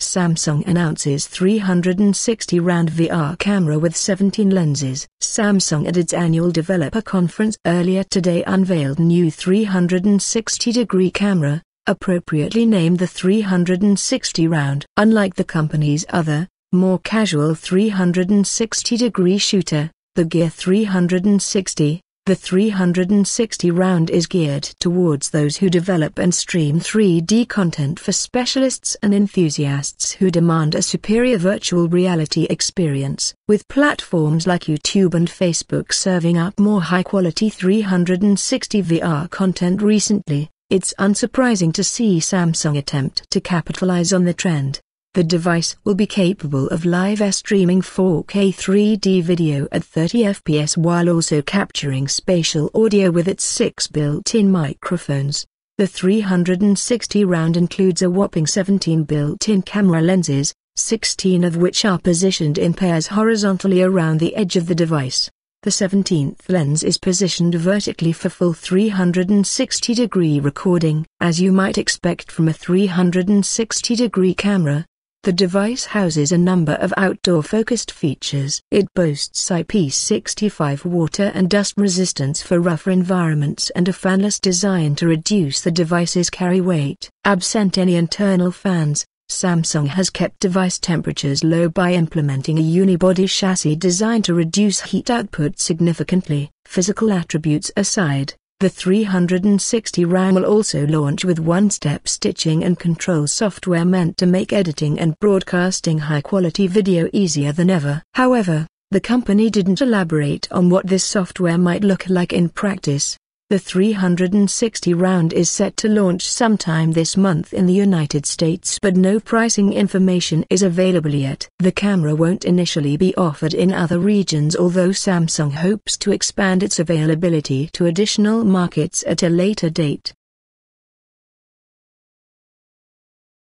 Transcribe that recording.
Samsung announces 360 Rand VR camera with 17 lenses. Samsung at its annual developer conference earlier today unveiled new 360 degree camera, appropriately named the 360 round. Unlike the company's other, more casual 360 degree shooter, the Gear 360 the 360 round is geared towards those who develop and stream 3D content for specialists and enthusiasts who demand a superior virtual reality experience, with platforms like YouTube and Facebook serving up more high-quality 360 VR content recently. It's unsurprising to see Samsung attempt to capitalize on the trend. The device will be capable of live streaming 4K 3D video at 30 FPS while also capturing spatial audio with its six built-in microphones. The 360 round includes a whopping 17 built-in camera lenses, 16 of which are positioned in pairs horizontally around the edge of the device. The 17th lens is positioned vertically for full 360 degree recording, as you might expect from a 360 degree camera. The device houses a number of outdoor-focused features. It boasts IP65 water and dust resistance for rougher environments and a fanless design to reduce the device's carry weight. Absent any internal fans, Samsung has kept device temperatures low by implementing a unibody chassis design to reduce heat output significantly. Physical attributes aside, the 360 RAM will also launch with one-step stitching and control software meant to make editing and broadcasting high-quality video easier than ever. However, the company didn't elaborate on what this software might look like in practice. The 360 round is set to launch sometime this month in the United States but no pricing information is available yet. The camera won't initially be offered in other regions although Samsung hopes to expand its availability to additional markets at a later date.